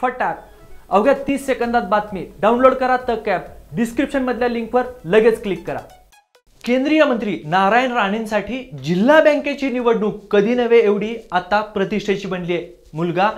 फटाक अवघ्या तीस सेकंदात बातमी डाउनलोड करा तक डिस्क्रिप्शन मधल्या लिंकवर लगेच क्लिक करा केंद्रीय मंत्री नारायण राणेंसाठी जिल्हा बँकेची निवडणूक कधी नव्हे एवढी आता प्रतिष्ठेची बनली आहे मुलगा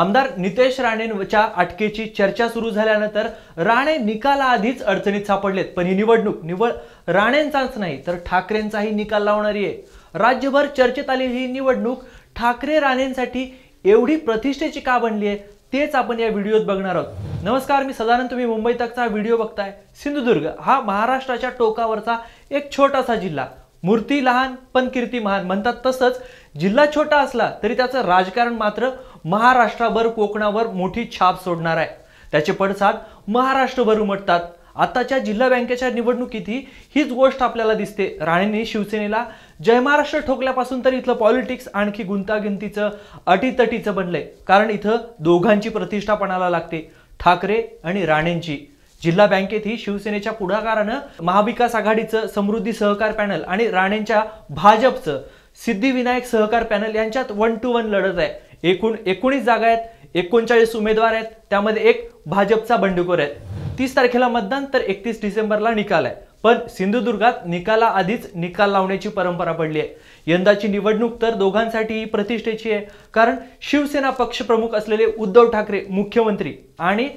आमदार नितेश राणेंच्या अटकेची चर्चा सुरू झाल्यानंतर राणे निकालाआधीच अडचणीत सापडलेत पण ही निवडणूक निवड राणेंचाच नाही तर ठाकरेंचाही निकाल लावणारी आहे राज्यभर चर्चेत आलेली ही निवडणूक ठाकरे राणेंसाठी एवढी प्रतिष्ठेची का बनली आहे तेच आपण या व्हिडिओत बघणार आहोत नमस्कार मी सदानंद तुम्ही मुंबई तकचा व्हिडिओ बघताय सिंधुदुर्ग हा महाराष्ट्राच्या टोकावरचा एक छोटासा जिल्हा मूर्ती लहान पण कीर्ती महान म्हणतात तसंच जिल्हा छोटा असला तरी त्याचं राजकारण मात्र महाराष्ट्राभर कोकणावर मोठी छाप सोडणार आहे त्याचे पडसाद महाराष्ट्रभर उमटतात आताच्या जिल्हा बँकेच्या निवडणुकीतही हीच गोष्ट आपल्याला दिसते राणेंनी शिवसेनेला जय महाराष्ट्र ठोकल्यापासून तर इथलं पॉलिटिक्स आणखी गुंतागुंतीचं अटीतटीचं बनलंय कारण इथं दोघांची प्रतिष्ठा पणाला लागते ठाकरे आणि राणेंची जिल्हा बँकेत ही शिवसेनेच्या पुढाकारानं महाविकास आघाडीचं समृद्धी सहकार पॅनल आणि राणेंच्या भाजपचं सिद्धिविनायक सहकार पॅनल यांच्यात वन टू वन लढत आहे एकूण एकोणीस जागा आहेत एकोणचाळीस उमेदवार आहेत त्यामध्ये एक भाजपचा बंडखोर आहे तीस तारखेला मतदान तर एकतीस डिसेंबरला निकाल आहे पण सिंधुदुर्गात निकालाआधीच निकाल लावण्याची परंपरा पडली आहे यंदाची निवडणूक तर दोघांसाठीही प्रतिष्ठेची आहे कारण शिवसेना पक्षप्रमुख असलेले उद्धव ठाकरे मुख्यमंत्री आणि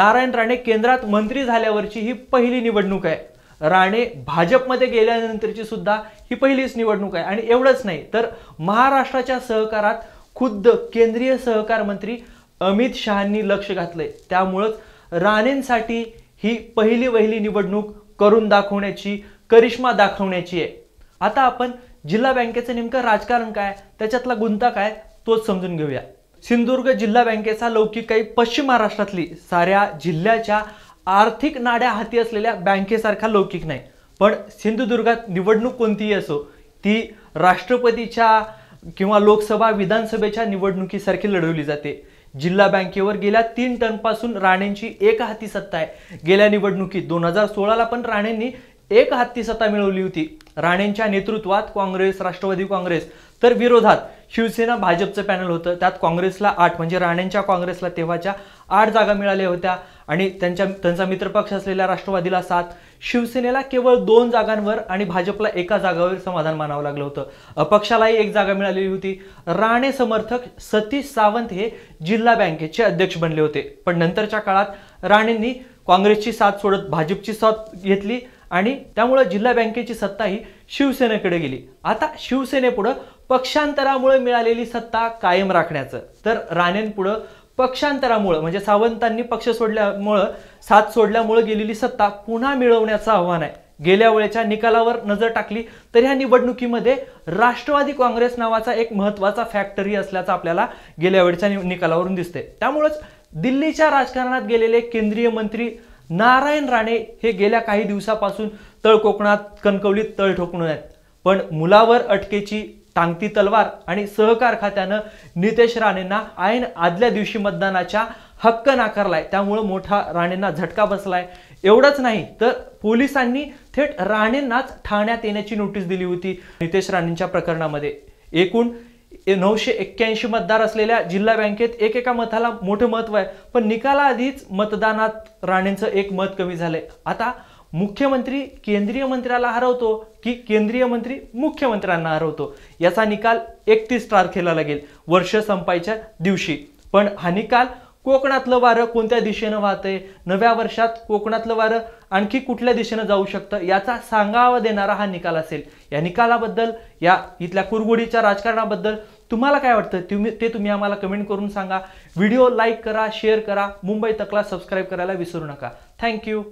नारायण राणे केंद्रात मंत्री झाल्यावरची ही पहिली निवडणूक आहे राणे भाजपमध्ये गेल्यानंतरची सुद्धा ही पहिलीच निवडणूक आहे आणि एवढंच नाही तर महाराष्ट्राच्या सहकारात खुद्द केंद्रीय सहकार मंत्री अमित शहानी लक्ष घातलंय त्यामुळंच राणेंसाठी ही पहिली वहिली निवडणूक करून दाखवण्याची करिश्मा दाखवण्याची आहे आता आपण जिल्हा बँकेचं नेमकं राजकारण काय त्याच्यातला गुंता काय तोच समजून घेऊया सिंधुदुर्ग जिल्हा बँकेचा लौकिक काही पश्चिम महाराष्ट्रातली साऱ्या जिल्ह्याच्या आर्थिक नाड्या हाती असलेल्या बँकेसारखा लौकिक नाही पण सिंधुदुर्गात निवडणूक कोणतीही असो ती राष्ट्रपतीच्या किंवा लोकसभा विधानसभेच्या निवडणुकीसारखी लढवली जाते जिल्हा बँकेवर गेल्या तीन पासून राणेंची एक हाती सत्ता आहे गेल्या निवडणुकीत दोन हजार सोळाला पण राणेंनी एक हाती सत्ता मिळवली होती राणेंच्या नेतृत्वात काँग्रेस राष्ट्रवादी काँग्रेस तर विरोधात शिवसेना भाजपचं पॅनल होतं त्यात काँग्रेसला आठ म्हणजे राणेंच्या काँग्रेसला तेव्हाच्या आठ जागा मिळाल्या होत्या आणि त्यांच्या त्यांचा मित्रपक्ष असलेल्या राष्ट्रवादीला सात शिवसेनेला केवळ दोन जागांवर आणि भाजपला एका जागावर समाधान मानावं लागलं होतं अपक्षालाही एक जागा मिळालेली होती राणे समर्थक सतीश सावंत हे जिल्हा बँकेचे अध्यक्ष बनले होते पण नंतरच्या काळात राणेंनी काँग्रेसची साथ सोडत भाजपची साथ घेतली आणि त्यामुळं जिल्हा बँकेची सत्ता ही शिवसेनेकडे गेली आता शिवसेनेपुढं पक्षांतरामुळे मिळालेली सत्ता कायम राखण्याचं तर राणेंपुढं पक्षांतरामुळं म्हणजे सावंतांनी पक्ष सोडल्यामुळं साथ सोडल्यामुळं गेलेली सत्ता पुन्हा मिळवण्याचं आव्हान आहे गेल्या वेळेच्या निकालावर नजर टाकली तर ह्या निवडणुकीमध्ये राष्ट्रवादी काँग्रेस नावाचा एक महत्त्वाचा फॅक्टरी असल्याचं आपल्याला गेल्या वेळेच्या निकालावरून दिसते त्यामुळंच दिल्लीच्या राजकारणात गेलेले केंद्रीय मंत्री नारायण राणे हे गेल्या काही दिवसापासून तळ कोकणात कणकवलीत तळ ठोकणून आहेत पण मुलावर अटकेची टांगती तलवार आणि सहकार खात्यानं नितेश राणेंना ऐन आदल्या दिवशी मतदानाच्या हक्क नाकारलाय त्यामुळं मोठा राणेंना झटका बसलाय एवढंच नाही तर पोलिसांनी थेट राणेंनाच ठाण्यात येण्याची नोटीस दिली होती नितेश राणेंच्या प्रकरणामध्ये एकूण नऊशे एक्क्याऐंशी मतदार असलेल्या जिल्हा बँकेत एकेका मताला मोठं महत्व आहे पण निकालाआधीच मतदानात राणेंचं एक मत कमी झालंय आता मुख्यमंत्री केंद्रीय मंत्र्याला हरवतो की केंद्रीय मंत्री मुख्यमंत्र्यांना हरवतो याचा निकाल एकतीस तारखेला लागेल वर्ष संपायच्या दिवशी पण हा निकाल कोकणातलं वारं कोणत्या दिशेनं आहे नव्या वर्षात कोकणातलं वारं आणखी कुठल्या दिशेनं जाऊ शकतं याचा सांगावा देणारा हा निकाल असेल या निकालाबद्दल या इथल्या कुरगुडीच्या राजकारणाबद्दल तुम्हाला काय वाटतं तुम्ही ते तुम्ही आम्हाला कमेंट करून सांगा व्हिडिओ लाईक करा शेअर करा मुंबई तकला सबस्क्राईब करायला विसरू नका थँक्यू